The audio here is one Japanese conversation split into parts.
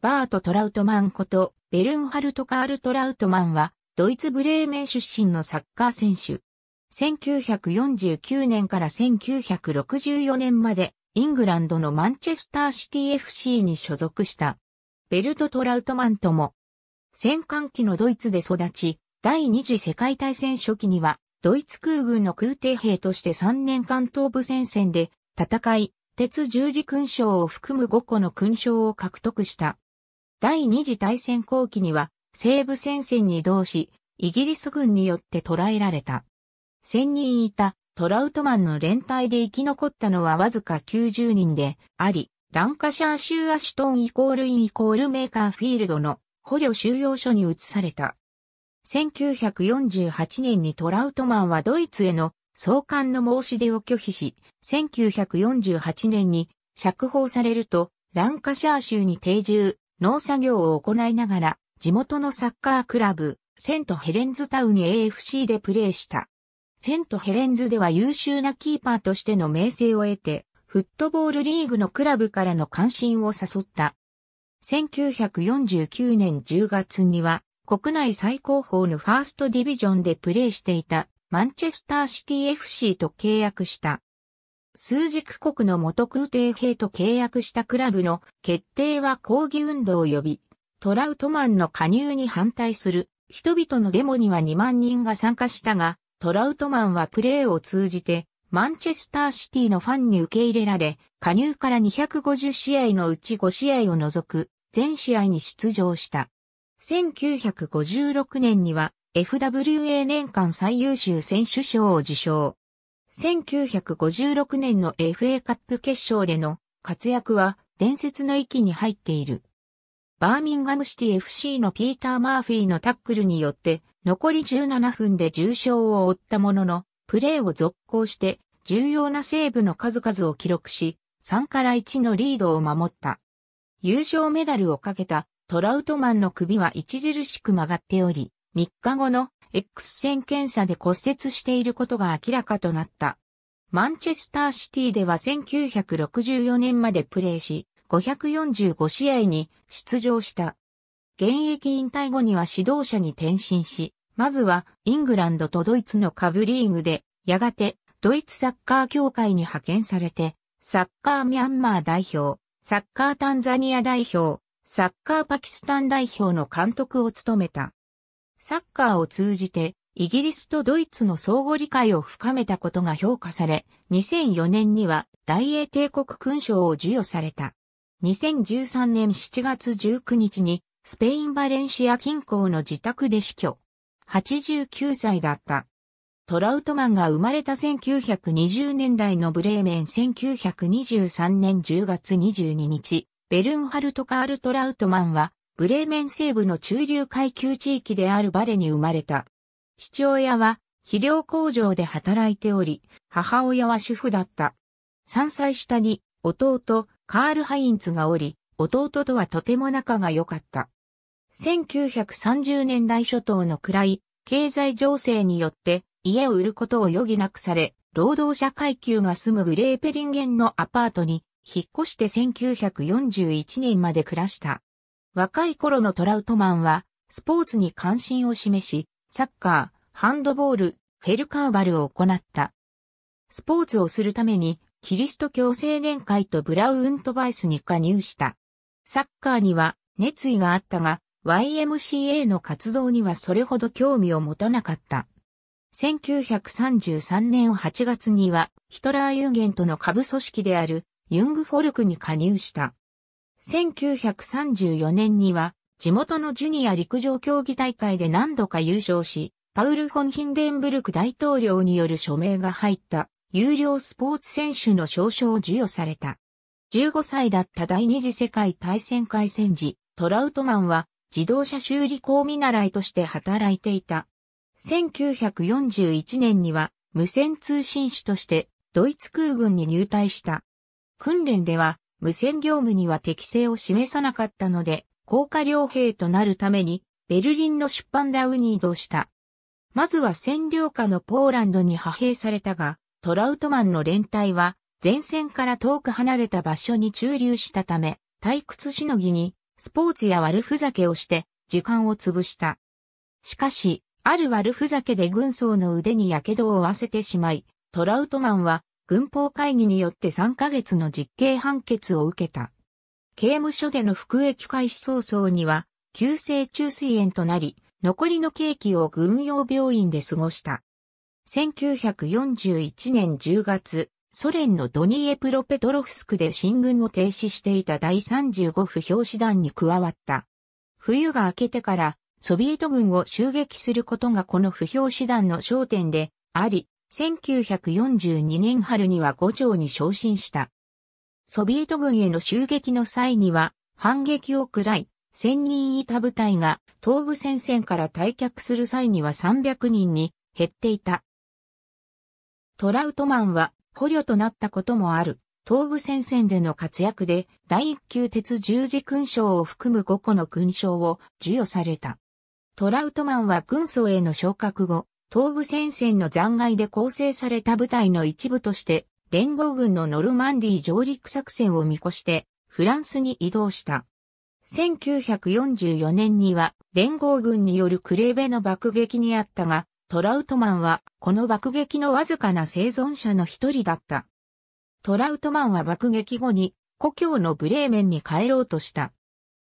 バート・トラウトマンこと、ベルンハルト・カール・トラウトマンは、ドイツ・ブレーメン出身のサッカー選手。1949年から1964年まで、イングランドのマンチェスターシティ FC に所属した。ベルト・トラウトマンとも、戦艦機のドイツで育ち、第二次世界大戦初期には、ドイツ空軍の空挺兵として3年間東部戦線で戦い、鉄十字勲章を含む5個の勲章を獲得した。第二次大戦後期には西部戦線に移動し、イギリス軍によって捕らえられた。1000人いたトラウトマンの連隊で生き残ったのはわずか90人であり、ランカシャー州アシュトンイコールインイコールメーカーフィールドの捕虜収容所に移された。1948年にトラウトマンはドイツへの送還の申し出を拒否し、1948年に釈放されると、ランカシャー州に定住、農作業を行いながら、地元のサッカークラブ、セントヘレンズタウン AFC でプレーした。セントヘレンズでは優秀なキーパーとしての名声を得て、フットボールリーグのクラブからの関心を誘った。1949年10月には、国内最高峰のファーストディビジョンでプレーしていたマンチェスターシティ FC と契約した。数軸国の元空挺兵と契約したクラブの決定は抗議運動を呼び、トラウトマンの加入に反対する人々のデモには2万人が参加したが、トラウトマンはプレーを通じて、マンチェスターシティのファンに受け入れられ、加入から250試合のうち5試合を除く、全試合に出場した。1956年には、FWA 年間最優秀選手賞を受賞。1956年の FA カップ決勝での活躍は伝説の域に入っている。バーミンガムシティ FC のピーター・マーフィーのタックルによって残り17分で重傷を負ったものの、プレーを続行して重要なセーブの数々を記録し、3から1のリードを守った。優勝メダルをかけたトラウトマンの首は著しく曲がっており、3日後の X 線検査で骨折していることが明らかとなった。マンチェスターシティでは1964年までプレーし、545試合に出場した。現役引退後には指導者に転身し、まずはイングランドとドイツの下部リーグで、やがてドイツサッカー協会に派遣されて、サッカーミャンマー代表、サッカータンザニア代表、サッカーパキスタン代表の監督を務めた。サッカーを通じてイギリスとドイツの相互理解を深めたことが評価され、2004年には大英帝国勲章を授与された。2013年7月19日にスペイン・バレンシア近郊の自宅で死去。89歳だった。トラウトマンが生まれた1920年代のブレーメン1923年10月22日、ベルンハルト・カール・トラウトマンはブレーメン西部の中流階級地域であるバレに生まれた。父親は肥料工場で働いており、母親は主婦だった。3歳下に弟、カール・ハインツがおり、弟とはとても仲が良かった。1930年代初頭の暗い経済情勢によって家を売ることを余儀なくされ、労働者階級が住むグレーペリンゲンのアパートに引っ越して1941年まで暮らした。若い頃のトラウトマンは、スポーツに関心を示し、サッカー、ハンドボール、フェルカーバルを行った。スポーツをするために、キリスト教青年会とブラウントバイスに加入した。サッカーには熱意があったが、YMCA の活動にはそれほど興味を持たなかった。1933年8月にはヒトラー・ユーゲントの下部組織であるユングフォルクに加入した。1934年には、地元のジュニア陸上競技大会で何度か優勝し、パウル・フォン・ヒンデンブルク大統領による署名が入った有料スポーツ選手の賞賞を授与された。15歳だった第二次世界大戦開戦時、トラウトマンは自動車修理工見習いとして働いていた。1941年には無線通信士としてドイツ空軍に入隊した。訓練では無線業務には適性を示さなかったので、高価良兵となるために、ベルリンの出版ダウに移動した。まずは占領下のポーランドに派兵されたが、トラウトマンの連隊は、前線から遠く離れた場所に駐留したため、退屈しのぎに、スポーツや悪ふざけをして、時間を潰した。しかし、ある悪ふざけで軍曹の腕に火傷を負わせてしまい、トラウトマンは軍法会議によって3ヶ月の実刑判決を受けた。刑務所での服役開始早々には、急性虫水炎となり、残りの刑期を軍用病院で過ごした。1941年10月、ソ連のドニエプロペトロフスクで進軍を停止していた第35府表紙団に加わった。冬が明けてから、ソビエト軍を襲撃することがこの不評師団の焦点であり、1942年春には五条に昇進した。ソビエト軍への襲撃の際には、反撃を喰らい、千人いた部隊が東部戦線から退却する際には300人に減っていた。トラウトマンは捕虜となったこともある。東部戦線での活躍で第一級鉄十字勲章を含む5個の勲章を授与された。トラウトマンは軍曹への昇格後、東部戦線の残骸で構成された部隊の一部として、連合軍のノルマンディ上陸作戦を見越して、フランスに移動した。1944年には連合軍によるクレーベの爆撃にあったが、トラウトマンはこの爆撃のわずかな生存者の一人だった。トラウトマンは爆撃後に故郷のブレーメンに帰ろうとした。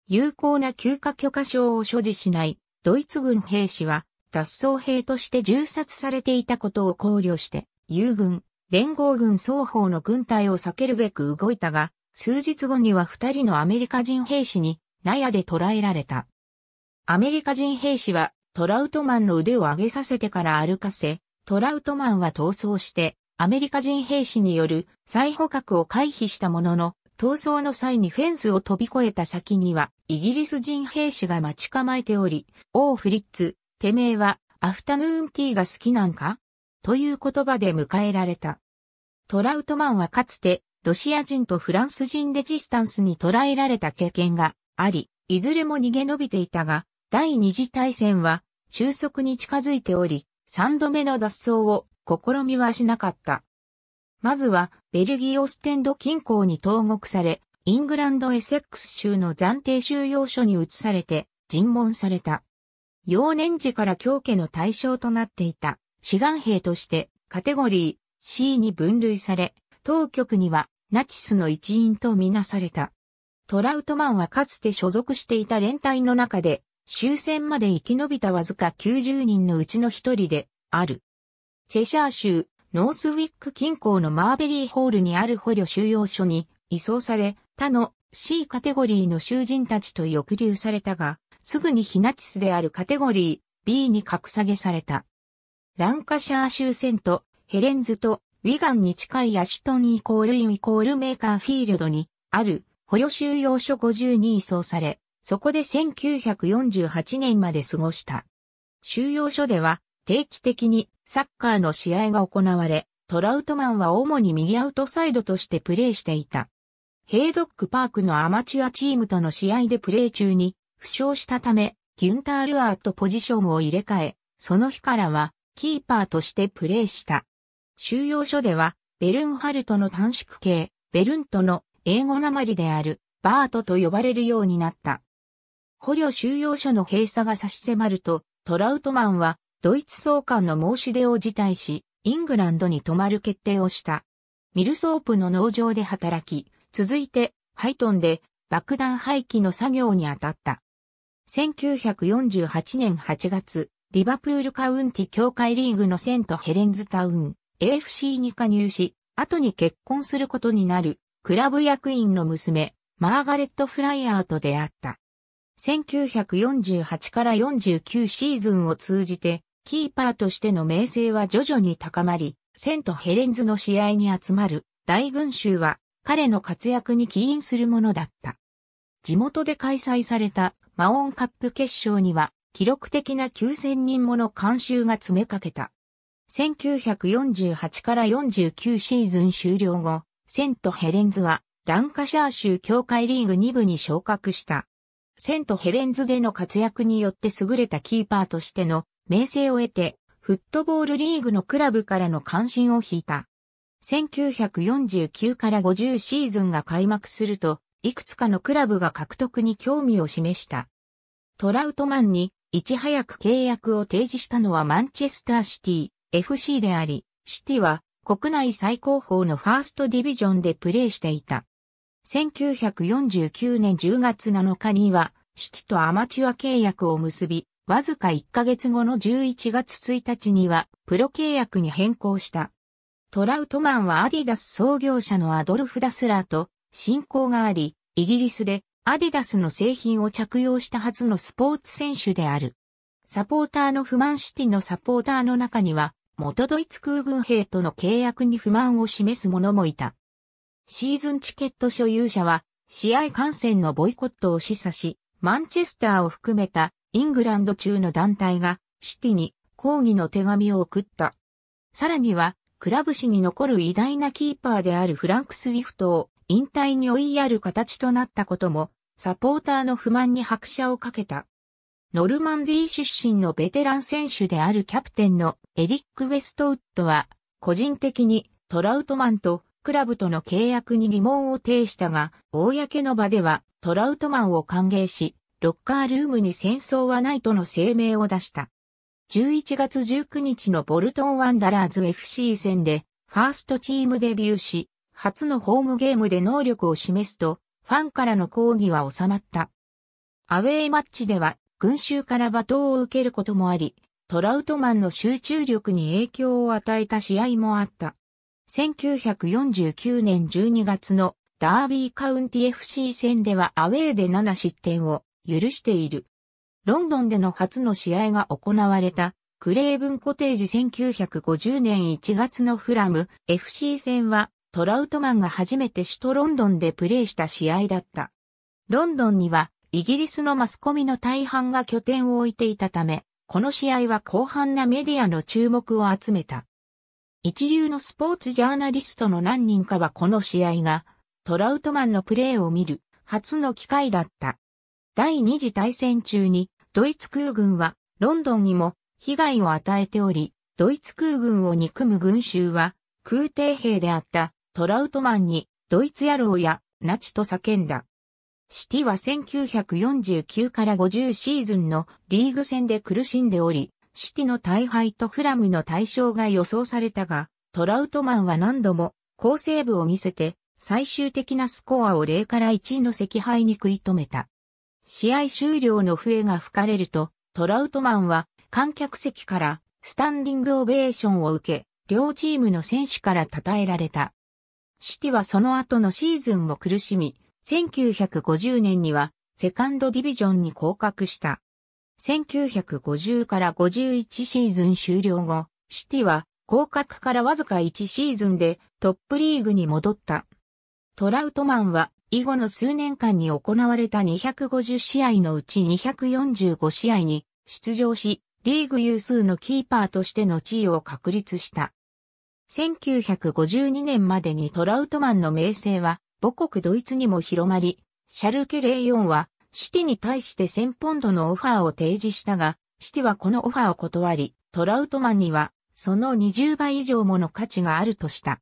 有効な休暇許可証を所持しないドイツ軍兵士は脱走兵として銃殺されていたことを考慮して、友軍、連合軍双方の軍隊を避けるべく動いたが、数日後には二人のアメリカ人兵士に、納屋で捕らえられた。アメリカ人兵士は、トラウトマンの腕を上げさせてから歩かせ、トラウトマンは逃走して、アメリカ人兵士による再捕獲を回避したものの、逃走の際にフェンスを飛び越えた先には、イギリス人兵士が待ち構えており、オー・フリッツ、てめえはアフタヌーンティーが好きなんかという言葉で迎えられた。トラウトマンはかつてロシア人とフランス人レジスタンスに捕らえられた経験があり、いずれも逃げ延びていたが、第二次大戦は収束に近づいており、三度目の脱走を試みはしなかった。まずは、ベルギーオステンド近郊に投獄され、イングランドエセックス州の暫定収容所に移されて、尋問された。幼年時から教家の対象となっていた志願兵としてカテゴリー C に分類され、当局にはナチスの一員とみなされた。トラウトマンはかつて所属していた連隊の中で終戦まで生き延びたわずか90人のうちの一人である。チェシャー州ノースウィック近郊のマーベリーホールにある捕虜収容所に移送され、他の C カテゴリーの囚人たちと抑留されたが、すぐにヒナチスであるカテゴリー B に格下げされた。ランカシャー州セント、ヘレンズとウィガンに近いアシトンイコールインイコールメーカーフィールドにある捕虜収容所50に移送され、そこで1948年まで過ごした。収容所では定期的にサッカーの試合が行われ、トラウトマンは主に右アウトサイドとしてプレーしていた。ヘイドックパークのアマチュアチームとの試合でプレー中に負傷したため、ギュンタールアーとポジションを入れ替え、その日からはキーパーとしてプレーした。収容所では、ベルンハルトの短縮形、ベルントの英語りであるバートと呼ばれるようになった。捕虜収容所の閉鎖が差し迫ると、トラウトマンはドイツ総監の申し出を辞退し、イングランドに泊まる決定をした。ミルソープの農場で働き、続いてハイトンで爆弾廃棄の作業に当たった。1948年8月、リバプールカウンティ協会リーグのセントヘレンズタウン AFC に加入し、後に結婚することになる、クラブ役員の娘、マーガレット・フライヤーと出会った。1948から49シーズンを通じて、キーパーとしての名声は徐々に高まり、セントヘレンズの試合に集まる大群衆は彼の活躍に起因するものだった。地元で開催されたマオンカップ決勝には、記録的な9000人もの観衆が詰めかけた。1948から49シーズン終了後、セントヘレンズは、ランカシャー州協会リーグ2部に昇格した。セントヘレンズでの活躍によって優れたキーパーとしての名声を得て、フットボールリーグのクラブからの関心を引いた。1949から50シーズンが開幕すると、いくつかのクラブが獲得に興味を示した。トラウトマンにいち早く契約を提示したのはマンチェスターシティ FC であり、シティは国内最高峰のファーストディビジョンでプレーしていた。1949年10月7日には、シティとアマチュア契約を結び、わずか1ヶ月後の11月1日には、プロ契約に変更した。トラウトマンはアディダス創業者のアドルフ・ダスラーと信仰があり、イギリスでアディダスの製品を着用した初のスポーツ選手である。サポーターの不満シティのサポーターの中には、元ドイツ空軍兵との契約に不満を示す者もいた。シーズンチケット所有者は、試合観戦のボイコットを示唆し、マンチェスターを含めたイングランド中の団体がシティに抗議の手紙を送った。さらには、クラブ史に残る偉大なキーパーであるフランク・スウィフトを引退に追いやる形となったことも、サポーターの不満に拍車をかけた。ノルマンディー出身のベテラン選手であるキャプテンのエリック・ウェストウッドは、個人的にトラウトマンとクラブとの契約に疑問を呈したが、公の場ではトラウトマンを歓迎し、ロッカールームに戦争はないとの声明を出した。11月19日のボルトン・ワンダラーズ FC 戦で、ファーストチームデビューし、初のホームゲームで能力を示すと、ファンからの抗議は収まった。アウェイマッチでは、群衆から罵倒を受けることもあり、トラウトマンの集中力に影響を与えた試合もあった。1949年12月のダービーカウンティ FC 戦ではアウェーで7失点を許している。ロンドンでの初の試合が行われたクレーブンコテージ1950年1月のフラム FC 戦はトラウトマンが初めて首都ロンドンでプレーした試合だった。ロンドンにはイギリスのマスコミの大半が拠点を置いていたため、この試合は広範なメディアの注目を集めた。一流のスポーツジャーナリストの何人かはこの試合がトラウトマンのプレーを見る初の機会だった。第二次大戦中にドイツ空軍はロンドンにも被害を与えており、ドイツ空軍を憎む群衆は空挺兵であったトラウトマンに、ドイツ野郎や、ナチと叫んだ。シティは1949から50シーズンのリーグ戦で苦しんでおり、シティの大敗とフラムの対象が予想されたが、トラウトマンは何度も好セーブを見せて、最終的なスコアを0から1の赤敗に食い止めた。試合終了の笛が吹かれると、トラウトマンは観客席からスタンディングオベーションを受け、両チームの選手から称えられた。シティはその後のシーズンも苦しみ、1950年にはセカンドディビジョンに降格した。1950から51シーズン終了後、シティは降格からわずか1シーズンでトップリーグに戻った。トラウトマンは以後の数年間に行われた250試合のうち245試合に出場し、リーグ有数のキーパーとしての地位を確立した。1952年までにトラウトマンの名声は母国ドイツにも広まり、シャルケ04はシティに対して1000ポンドのオファーを提示したが、シティはこのオファーを断り、トラウトマンにはその20倍以上もの価値があるとした。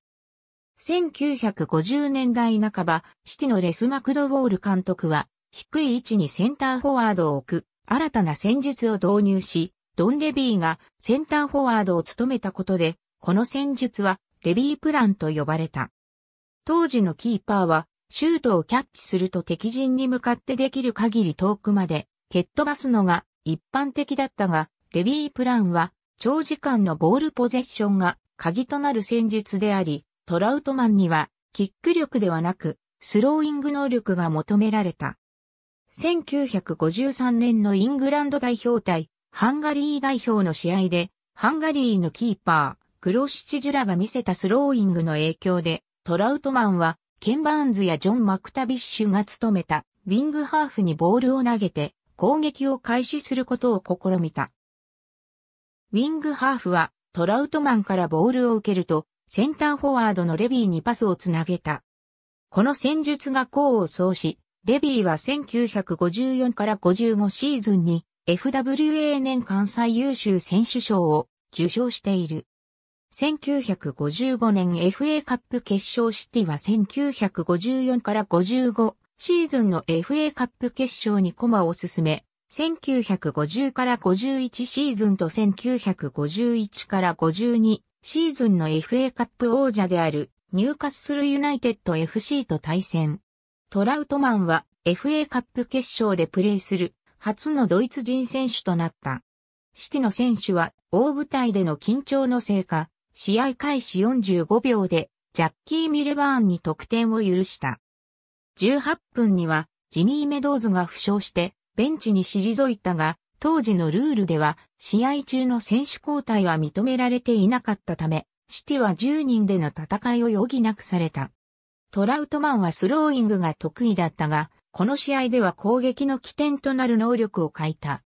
1950年代半ば、シティのレス・マクドウォール監督は、低い位置にセンターフォワードを置く、新たな戦術を導入し、ドン・レビーがセンターフォワードを務めたことで、この戦術はレビープランと呼ばれた。当時のキーパーは、シュートをキャッチすると敵陣に向かってできる限り遠くまで蹴っ飛ばすのが一般的だったが、レビープランは長時間のボールポゼッションが鍵となる戦術であり、トラウトマンにはキック力ではなくスローイング能力が求められた。1953年のイングランド代表対ハンガリー代表の試合で、ハンガリーのキーパー、クロシチジュラが見せたスローイングの影響で、トラウトマンは、ケンバーンズやジョン・マクタビッシュが務めた、ウィングハーフにボールを投げて、攻撃を開始することを試みた。ウィングハーフは、トラウトマンからボールを受けると、センターフォワードのレビーにパスをつなげた。この戦術が功を奏し、レビーは1954から55シーズンに FWA 年間最優秀選手賞を受賞している。1955年 FA カップ決勝シティは1954から55シーズンの FA カップ決勝に駒を進め、1950から51シーズンと1951から52シーズンの FA カップ王者であるニューカッスルユナイテッド FC と対戦。トラウトマンは FA カップ決勝でプレーする初のドイツ人選手となった。シティの選手は大舞台での緊張のせいか、試合開始45秒でジャッキー・ミルバーンに得点を許した。18分にはジミー・メドーズが負傷してベンチに退いたが、当時のルールでは試合中の選手交代は認められていなかったため、シティは10人での戦いを余儀なくされた。トラウトマンはスローイングが得意だったが、この試合では攻撃の起点となる能力を欠いた。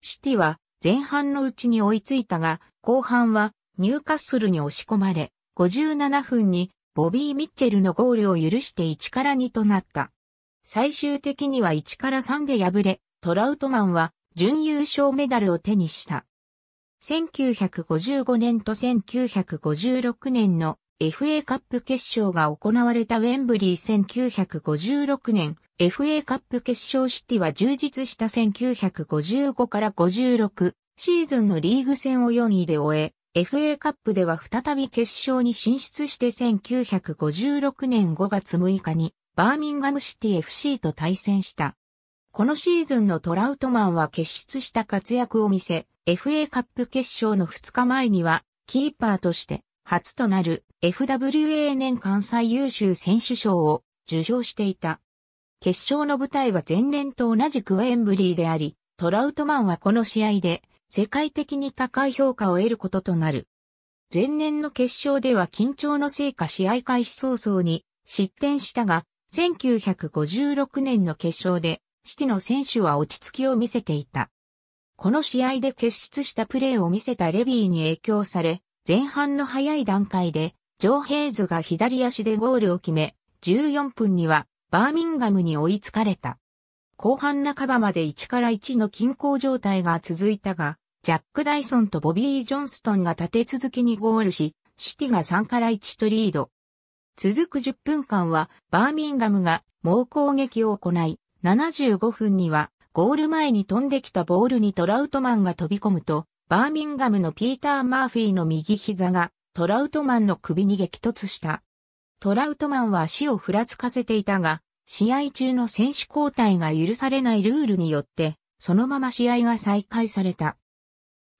シティは前半のうちに追いついたが、後半はニューカッスルに押し込まれ、57分にボビー・ミッチェルのゴールを許して1から2となった。最終的には1から3で敗れ、トラウトマンは準優勝メダルを手にした。1955年と1956年の FA カップ決勝が行われたウェンブリー1956年 FA カップ決勝シティは充実した1955から56シーズンのリーグ戦を4位で終え、FA カップでは再び決勝に進出して1956年5月6日にバーミンガムシティ FC と対戦した。このシーズンのトラウトマンは決出した活躍を見せ、FA カップ決勝の2日前には、キーパーとして初となる FWA 年間最優秀選手賞を受賞していた。決勝の舞台は前年と同じくウェンブリーであり、トラウトマンはこの試合で世界的に高い評価を得ることとなる。前年の決勝では緊張のせいか試合開始早々に失点したが、1956年の決勝で、シティの選手は落ち着きを見せていた。この試合で決出したプレーを見せたレビーに影響され、前半の早い段階で、ジョー・ヘイズが左足でゴールを決め、14分にはバーミンガムに追いつかれた。後半半ばまで1から1の均衡状態が続いたが、ジャック・ダイソンとボビー・ジョンストンが立て続けにゴールし、シティが3から1とリード。続く10分間は、バーミンガムが猛攻撃を行い、75分には、ゴール前に飛んできたボールにトラウトマンが飛び込むと、バーミンガムのピーター・マーフィーの右膝がトラウトマンの首に激突した。トラウトマンは足をふらつかせていたが、試合中の選手交代が許されないルールによって、そのまま試合が再開された。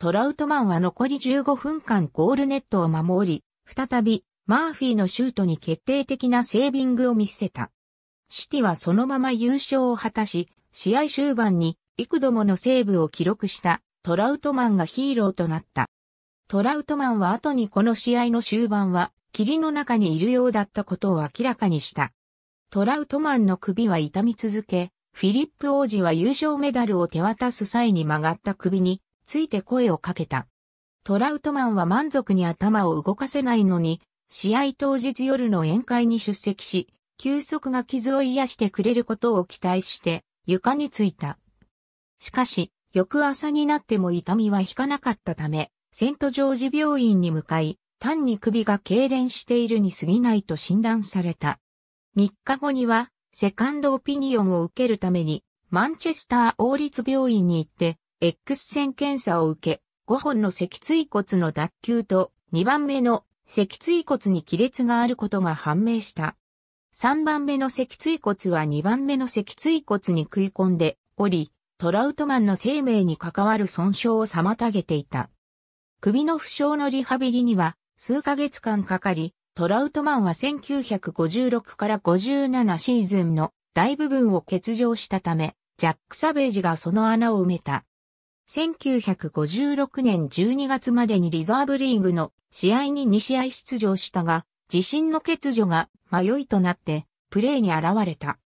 トラウトマンは残り15分間ゴールネットを守り、再びマーフィーのシュートに決定的なセービングを見せた。シティはそのまま優勝を果たし、試合終盤に幾度ものセーブを記録したトラウトマンがヒーローとなった。トラウトマンは後にこの試合の終盤は霧の中にいるようだったことを明らかにした。トラウトマンの首は痛み続け、フィリップ王子は優勝メダルを手渡す際に曲がった首について声をかけた。トラウトマンは満足に頭を動かせないのに、試合当日夜の宴会に出席し、休息が傷を癒してくれることを期待して、床についた。しかし、翌朝になっても痛みは引かなかったため、セントジョージ病院に向かい、単に首が痙攣しているに過ぎないと診断された。3日後には、セカンドオピニオンを受けるために、マンチェスター王立病院に行って、X 線検査を受け、5本の脊椎骨の脱臼と2番目の脊椎骨に亀裂があることが判明した。3番目の脊椎骨は2番目の脊椎骨に食い込んでおり、トラウトマンの生命に関わる損傷を妨げていた。首の負傷のリハビリには数ヶ月間かかり、トラウトマンは1956から57シーズンの大部分を欠場したため、ジャック・サベージがその穴を埋めた。1956年12月までにリザーブリーグの試合に2試合出場したが、自身の欠如が迷いとなってプレーに現れた。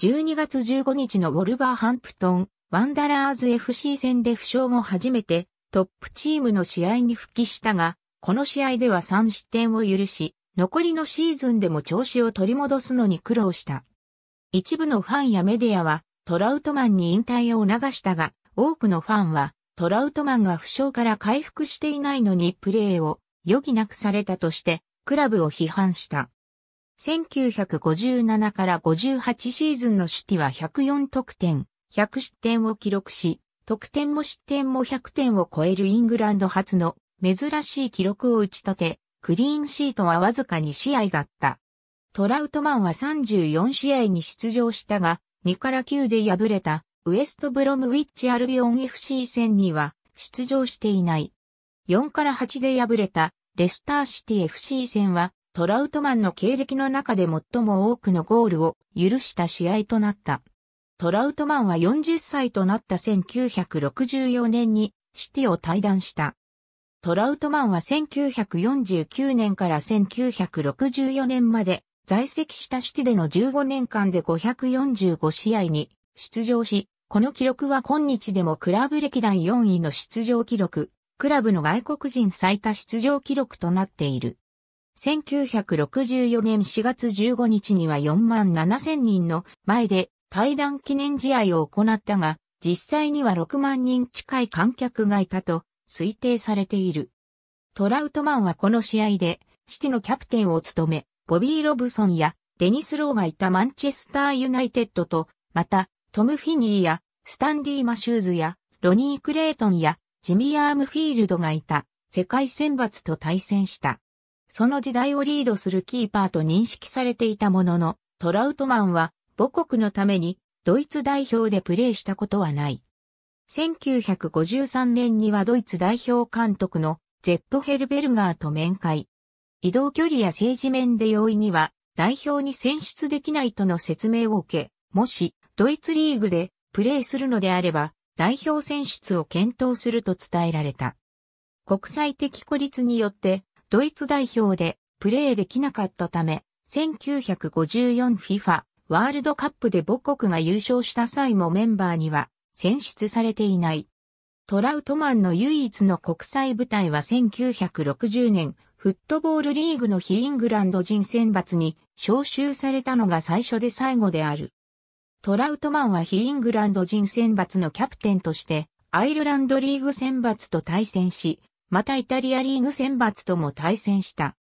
12月15日のウォルバーハンプトン、ワンダラーズ FC 戦で負傷後初めてトップチームの試合に復帰したが、この試合では3失点を許し、残りのシーズンでも調子を取り戻すのに苦労した。一部のファンやメディアは、トラウトマンに引退を促したが、多くのファンは、トラウトマンが負傷から回復していないのにプレーを余儀なくされたとして、クラブを批判した。1957から58シーズンのシティは104得点、100失点を記録し、得点も失点も100点を超えるイングランド初の珍しい記録を打ち立て、クリーンシートはわずか2試合だった。トラウトマンは34試合に出場したが、2から9で敗れたウエストブロムウィッチアルビオン FC 戦には出場していない。4から8で敗れたレスターシティ FC 戦はトラウトマンの経歴の中で最も多くのゴールを許した試合となった。トラウトマンは40歳となった1964年にシティを退団した。トラウトマンは1949年から1964年まで在籍したシティでの15年間で545試合に出場し、この記録は今日でもクラブ歴代4位の出場記録、クラブの外国人最多出場記録となっている。1964年4月15日には4万7000人の前で対談記念試合を行ったが、実際には6万人近い観客がいたと推定されている。トラウトマンはこの試合で、シティのキャプテンを務め、ボビー・ロブソンやデニス・ローがいたマンチェスター・ユナイテッドと、また、トム・フィニーや、スタンリー・マシューズや、ロニー・クレイトンや、ジミー・アームフィールドがいた、世界選抜と対戦した。その時代をリードするキーパーと認識されていたものの、トラウトマンは、母国のために、ドイツ代表でプレーしたことはない。1953年にはドイツ代表監督のゼップ・ヘルベルガーと面会。移動距離や政治面で容易には代表に選出できないとの説明を受け、もしドイツリーグでプレーするのであれば代表選出を検討すると伝えられた。国際的孤立によってドイツ代表でプレーできなかったため、1954FIFA ワールドカップで母国が優勝した際もメンバーには選出されていない。トラウトマンの唯一の国際舞台は1960年フットボールリーグの非イングランド人選抜に招集されたのが最初で最後である。トラウトマンは非イングランド人選抜のキャプテンとして、アイルランドリーグ選抜と対戦し、またイタリアリーグ選抜とも対戦した。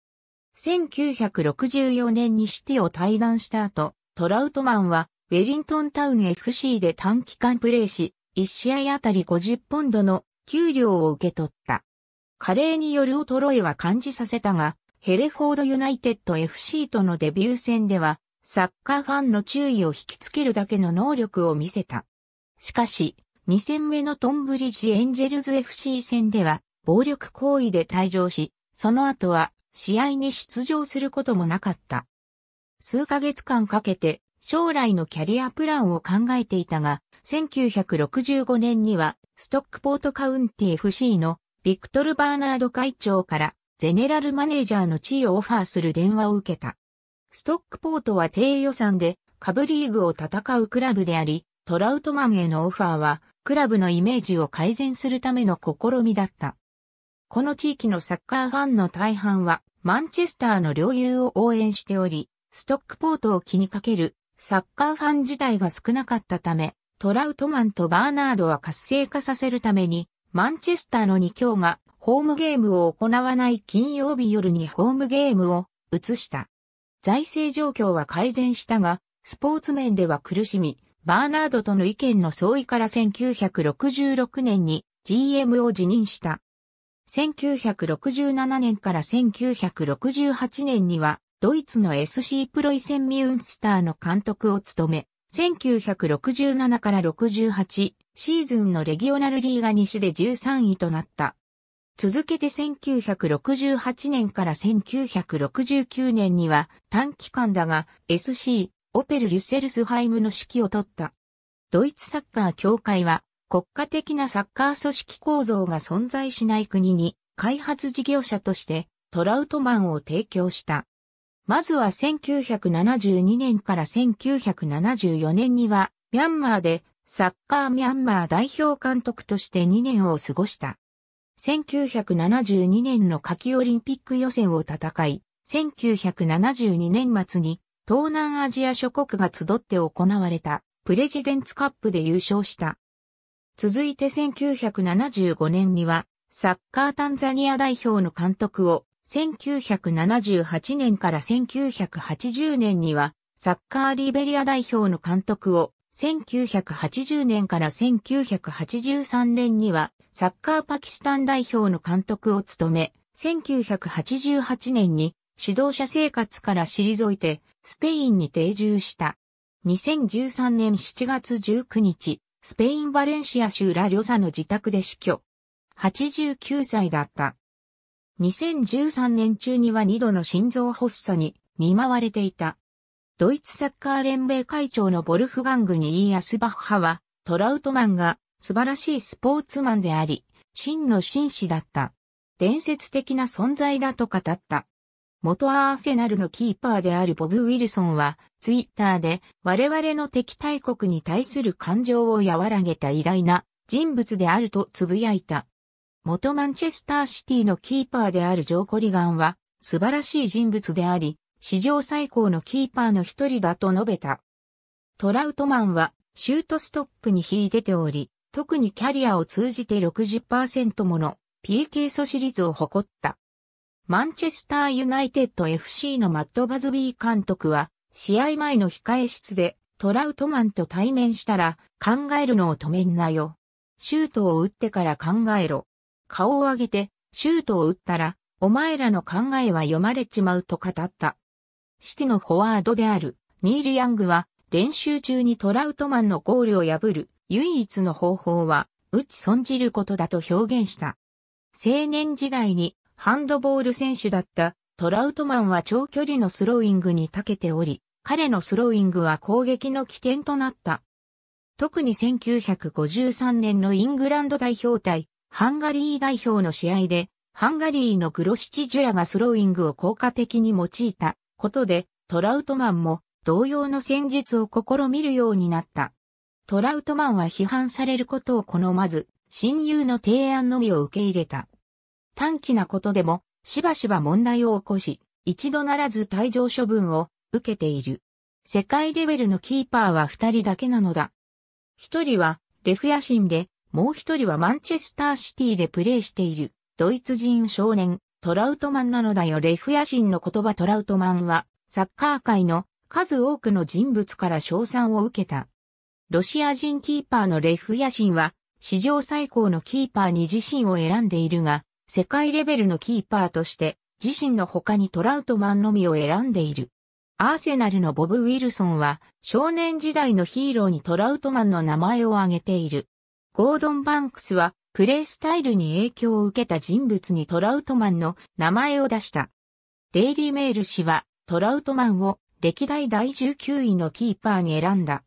1964年にシティを退団した後、トラウトマンはウェリントンタウン FC で短期間プレーし、1試合あたり50ポンドの給料を受け取った。加齢による衰えは感じさせたが、ヘレフォードユナイテッド FC とのデビュー戦では、サッカーファンの注意を引きつけるだけの能力を見せた。しかし、2戦目のトンブリッジエンジェルズ FC 戦では、暴力行為で退場し、その後は、試合に出場することもなかった。数ヶ月間かけて、将来のキャリアプランを考えていたが、1965年には、ストックポートカウンティ FC のビクトル・バーナード会長からゼネラルマネージャーの地位をオファーする電話を受けた。ストックポートは低予算で下部リーグを戦うクラブであり、トラウトマンへのオファーはクラブのイメージを改善するための試みだった。この地域のサッカーファンの大半はマンチェスターの領有を応援しており、ストックポートを気にかけるサッカーファン自体が少なかったため、トラウトマンとバーナードは活性化させるためにマンチェスターの2強がホームゲームを行わない金曜日夜にホームゲームを移した。財政状況は改善したが、スポーツ面では苦しみ、バーナードとの意見の相違から1966年に GM を辞任した。1967年から1968年には、ドイツの SC プロイセンミュンスターの監督を務め、1967から68、シーズンのレギオナルリーガ西で13位となった。続けて1968年から1969年には短期間だが SC オペル・リュッセルスハイムの指揮を取った。ドイツサッカー協会は国家的なサッカー組織構造が存在しない国に開発事業者としてトラウトマンを提供した。まずは1972年から1974年にはミャンマーでサッカーミャンマー代表監督として2年を過ごした。1972年の夏季オリンピック予選を戦い、1972年末に東南アジア諸国が集って行われたプレジデンツカップで優勝した。続いて1975年にはサッカータンザニア代表の監督を1978年から1980年にはサッカーリベリア代表の監督を1980年から1983年にはサッカーパキスタン代表の監督を務め、1988年に指導者生活から退いてスペインに定住した。2013年7月19日、スペイン・バレンシア州ラ・リョサの自宅で死去。89歳だった。2013年中には2度の心臓発作に見舞われていた。ドイツサッカー連盟会長のボルフガングにイーアスバッハは、トラウトマンが素晴らしいスポーツマンであり、真の紳士だった。伝説的な存在だと語った。元アーセナルのキーパーであるボブ・ウィルソンは、ツイッターで我々の敵対国に対する感情を和らげた偉大な人物であるとつぶやいた。元マンチェスターシティのキーパーであるジョー・コリガンは、素晴らしい人物であり、史上最高のキーパーの一人だと述べた。トラウトマンはシュートストップに引いており、特にキャリアを通じて60%もの PK 素ー率を誇った。マンチェスターユナイテッド FC のマット・バズビー監督は、試合前の控え室でトラウトマンと対面したら考えるのを止めんなよ。シュートを打ってから考えろ。顔を上げてシュートを打ったらお前らの考えは読まれちまうと語った。シティのフォワードであるニール・ヤングは練習中にトラウトマンのゴールを破る唯一の方法は打ち損じることだと表現した。青年時代にハンドボール選手だったトラウトマンは長距離のスローイングに長けており、彼のスローイングは攻撃の起点となった。特に1953年のイングランド代表対ハンガリー代表の試合で、ハンガリーのグロシチジュラがスローイングを効果的に用いたことで、トラウトマンも同様の戦術を試みるようになった。トラウトマンは批判されることを好まず、親友の提案のみを受け入れた。短期なことでも、しばしば問題を起こし、一度ならず退場処分を受けている。世界レベルのキーパーは二人だけなのだ。一人はレフ野心で、もう一人はマンチェスターシティでプレーしているドイツ人少年トラウトマンなのだよ。レフ野心の言葉トラウトマンは、サッカー界の数多くの人物から称賛を受けた。ロシア人キーパーのレフ野心は、史上最高のキーパーに自身を選んでいるが、世界レベルのキーパーとして、自身の他にトラウトマンのみを選んでいる。アーセナルのボブ・ウィルソンは、少年時代のヒーローにトラウトマンの名前を挙げている。ゴードン・バンクスは、プレースタイルに影響を受けた人物にトラウトマンの名前を出した。デイリーメール氏はトラウトマンを歴代第19位のキーパーに選んだ。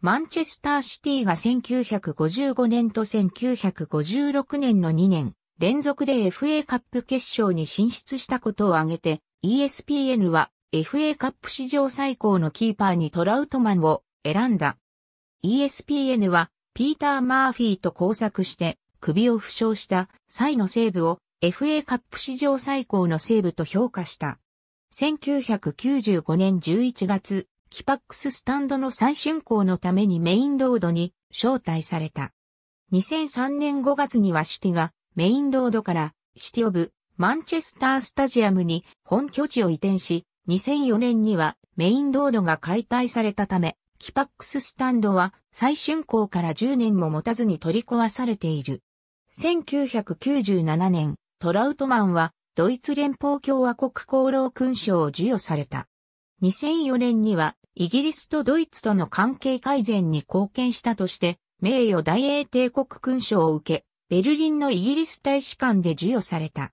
マンチェスターシティが1955年と1956年の2年連続で FA カップ決勝に進出したことを挙げて ESPN は FA カップ史上最高のキーパーにトラウトマンを選んだ。ESPN はピーター・マーフィーと交錯して首を負傷した際のセーブを FA カップ史上最高のセーブと評価した。1995年11月、キパックススタンドの再竣工のためにメインロードに招待された。2003年5月にはシティがメインロードからシティオブマンチェスタースタジアムに本拠地を移転し、2004年にはメインロードが解体されたため、キパックススタンドは再竣工から10年も持たずに取り壊されている。1997年、トラウトマンはドイツ連邦共和国功労勲章を授与された。2004年にはイギリスとドイツとの関係改善に貢献したとして、名誉大英帝国勲章を受け、ベルリンのイギリス大使館で授与された。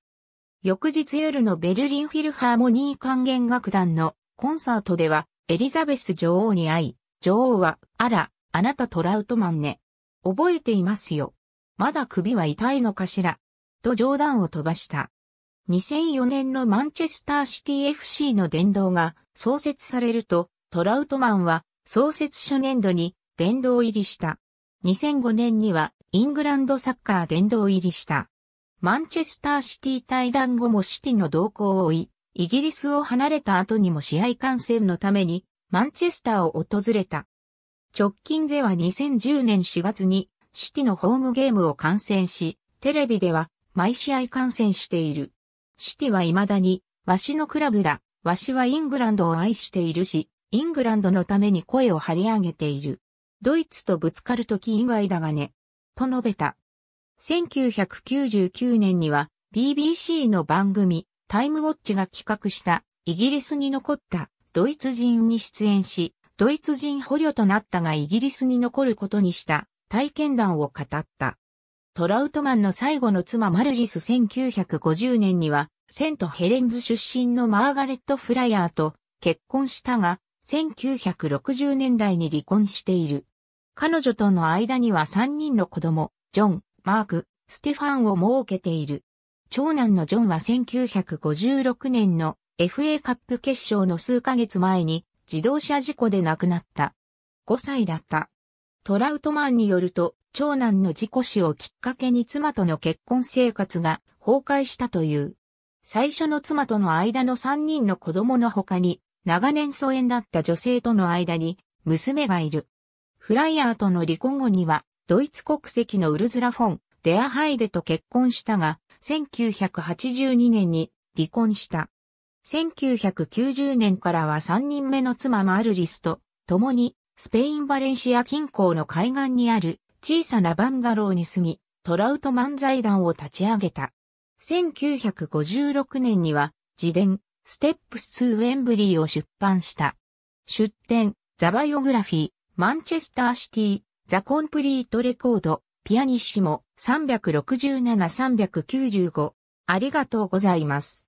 翌日夜のベルリンフィルハーモニー管弦楽団のコンサートではエリザベス女王に会い、女王は、あら、あなたトラウトマンね。覚えていますよ。まだ首は痛いのかしら。と冗談を飛ばした。2004年のマンチェスターシティ FC の殿堂が創設されると、トラウトマンは創設初年度に殿堂入りした。2005年にはイングランドサッカー殿堂入りした。マンチェスターシティ対談後もシティの動向を追い、イギリスを離れた後にも試合観戦のためにマンチェスターを訪れた。直近では2010年4月にシティのホームゲームを観戦し、テレビでは毎試合観戦している。シティは未だに、わしのクラブだ、わしはイングランドを愛しているし、イングランドのために声を張り上げている。ドイツとぶつかる時以外だがね、と述べた。1999年には BBC の番組タイムウォッチが企画したイギリスに残ったドイツ人に出演し、ドイツ人捕虜となったがイギリスに残ることにした体験談を語った。トラウトマンの最後の妻マルリス1950年には、セントヘレンズ出身のマーガレット・フライヤーと結婚したが、1960年代に離婚している。彼女との間には3人の子供、ジョン、マーク、ステファンを設けている。長男のジョンは1956年の FA カップ決勝の数ヶ月前に自動車事故で亡くなった。5歳だった。トラウトマンによると、長男の事故死をきっかけに妻との結婚生活が崩壊したという。最初の妻との間の3人の子供の他に、長年疎遠だった女性との間に娘がいる。フライヤーとの離婚後には、ドイツ国籍のウルズラ・フォン、デアハイデと結婚したが、1982年に離婚した。1990年からは3人目の妻マルリスと共にスペイン・バレンシア近郊の海岸にある小さなバンガローに住み、トラウト漫才団を立ち上げた。1956年には、自伝、ステップス2ウェンブリーを出版した。出典、ザバイオグラフィー、マンチェスターシティ、ザコンプリートレコード、ピアニッシモ、367-395。ありがとうございます。